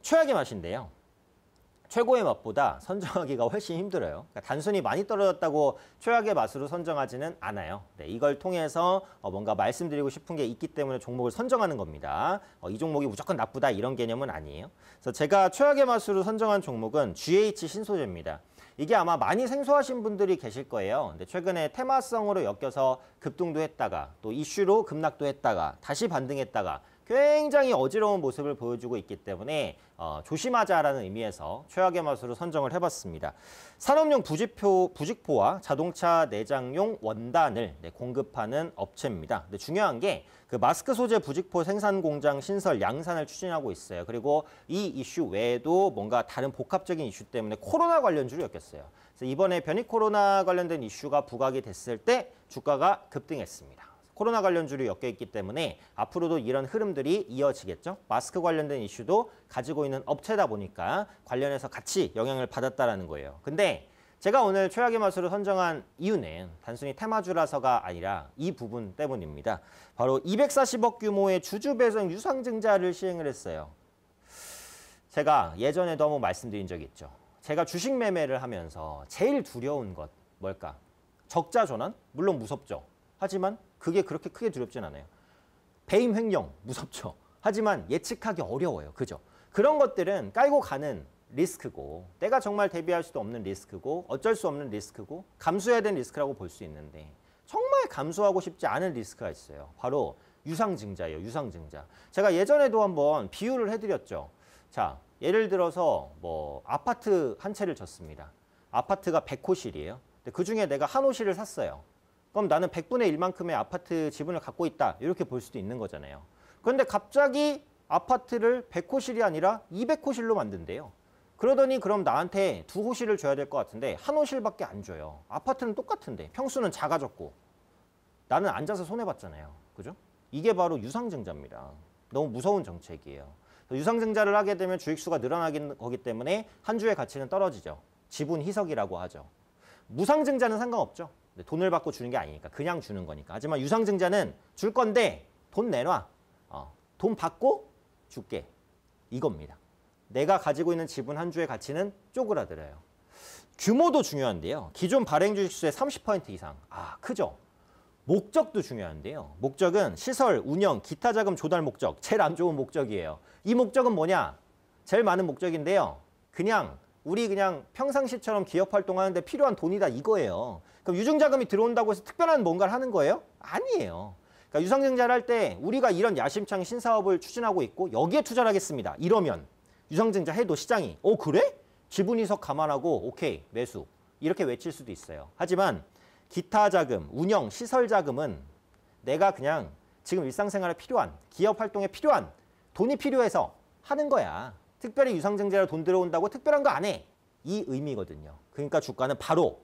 최악의 맛인데요. 최고의 맛보다 선정하기가 훨씬 힘들어요. 그러니까 단순히 많이 떨어졌다고 최악의 맛으로 선정하지는 않아요. 네, 이걸 통해서 어, 뭔가 말씀드리고 싶은 게 있기 때문에 종목을 선정하는 겁니다. 어, 이 종목이 무조건 나쁘다 이런 개념은 아니에요. 그래서 제가 최악의 맛으로 선정한 종목은 GH 신소재입니다. 이게 아마 많이 생소하신 분들이 계실 거예요. 근데 최근에 테마성으로 엮여서 급등도 했다가 또 이슈로 급락도 했다가 다시 반등했다가 굉장히 어지러운 모습을 보여주고 있기 때문에 어, 조심하자라는 의미에서 최악의 맛으로 선정을 해봤습니다. 산업용 부직포, 부직포와 자동차 내장용 원단을 네, 공급하는 업체입니다. 근데 중요한 게 그 마스크 소재 부직포 생산 공장 신설 양산을 추진하고 있어요. 그리고 이 이슈 외에도 뭔가 다른 복합적인 이슈 때문에 코로나 관련주로엮였어요 그래서 이번에 변이 코로나 관련된 이슈가 부각이 됐을 때 주가가 급등했습니다. 코로나 관련주로 엮여 있기 때문에 앞으로도 이런 흐름들이 이어지겠죠. 마스크 관련된 이슈도 가지고 있는 업체다 보니까 관련해서 같이 영향을 받았다라는 거예요. 근데 제가 오늘 최악의 맛으로 선정한 이유는 단순히 테마주라서가 아니라 이 부분 때문입니다. 바로 240억 규모의 주주배정 유상증자를 시행을 했어요. 제가 예전에도 한번 말씀드린 적이 있죠. 제가 주식 매매를 하면서 제일 두려운 것 뭘까? 적자 전환? 물론 무섭죠. 하지만 그게 그렇게 크게 두렵진 않아요. 배임 횡령 무섭죠. 하지만 예측하기 어려워요. 그죠? 그런 것들은 깔고 가는 리스크고 내가 정말 대비할 수도 없는 리스크고 어쩔 수 없는 리스크고 감수해야 되는 리스크라고 볼 수 있는데 정말 감수하고 싶지 않은 리스크가 있어요. 바로 유상증자예요. 유상증자. 제가 예전에도 한번 비유를 해드렸죠. 자, 예를 들어서 뭐 아파트 한 채를 졌습니다. 아파트가 100호실이에요. 근데 그중에 내가 한 호실을 샀어요. 그럼 나는 100분의 1만큼의 아파트 지분을 갖고 있다. 이렇게 볼 수도 있는 거잖아요. 그런데 갑자기 아파트를 100호실이 아니라 200호실로 만든대요. 그러더니 그럼 나한테 두 호실을 줘야 될 것 같은데 한 호실밖에 안 줘요. 아파트는 똑같은데 평수는 작아졌고 나는 앉아서 손해봤잖아요. 그죠? 이게 바로 유상증자입니다. 너무 무서운 정책이에요. 유상증자를 하게 되면 주익수가 늘어나긴 거기 때문에 한 주의 가치는 떨어지죠. 지분 희석이라고 하죠. 무상증자는 상관없죠. 돈을 받고 주는 게 아니니까 그냥 주는 거니까. 하지만 유상증자는 줄 건데 돈 내놔. 어, 돈 받고 줄게. 이겁니다. 내가 가지고 있는 지분 한 주의 가치는 쪼그라들어요. 규모도 중요한데요. 기존 발행 주식수의 30% 이상. 아, 크죠? 목적도 중요한데요. 목적은 시설, 운영, 기타 자금 조달 목적. 제일 안 좋은 목적이에요. 이 목적은 뭐냐? 제일 많은 목적인데요. 그냥 우리 그냥 평상시처럼 기업 활동하는데 필요한 돈이다 이거예요. 그럼 유증자금이 들어온다고 해서 특별한 뭔가를 하는 거예요? 아니에요. 그러니까 유상증자를 할 때 우리가 이런 야심창 신사업을 추진하고 있고 여기에 투자를 하겠습니다. 이러면 유상증자 해도 시장이 오 어, 그래? 지분 이석 감안하고 오케이 매수 이렇게 외칠 수도 있어요. 하지만 기타 자금, 운영, 시설 자금은 내가 그냥 지금 일상생활에 필요한 기업 활동에 필요한 돈이 필요해서 하는 거야. 특별히 유상증자로 돈 들어온다고 특별한 거 안 해. 이 의미거든요. 그러니까 주가는 바로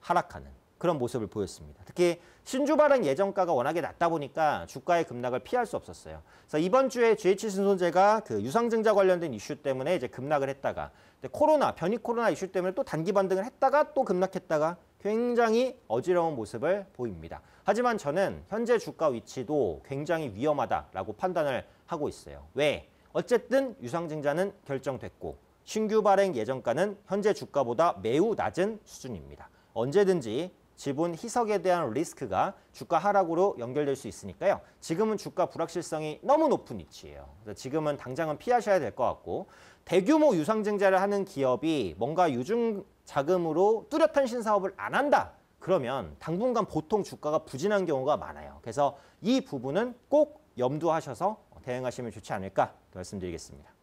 하락하는 그런 모습을 보였습니다. 특히 신주발행예정가가 워낙에 낮다 보니까 주가의 급락을 피할 수 없었어요. 그래서 이번 주에 GH 신손재가 그 유상증자 관련된 이슈 때문에 이제 급락을 했다가 코로나 변이 코로나 이슈 때문에 또 단기 반등을 했다가 또 급락했다가 굉장히 어지러운 모습을 보입니다. 하지만 저는 현재 주가 위치도 굉장히 위험하다라고 판단을 하고 있어요. 왜? 어쨌든 유상증자는 결정됐고 신규 발행 예정가는 현재 주가보다 매우 낮은 수준입니다. 언제든지 지분 희석에 대한 리스크가 주가 하락으로 연결될 수 있으니까요. 지금은 주가 불확실성이 너무 높은 위치예요. 그래서 지금은 당장은 피하셔야 될 것 같고 대규모 유상증자를 하는 기업이 뭔가 유중 자금으로 뚜렷한 신사업을 안 한다. 그러면 당분간 보통 주가가 부진한 경우가 많아요. 그래서 이 부분은 꼭 염두하셔서 대응하시면 좋지 않을까 말씀드리겠습니다.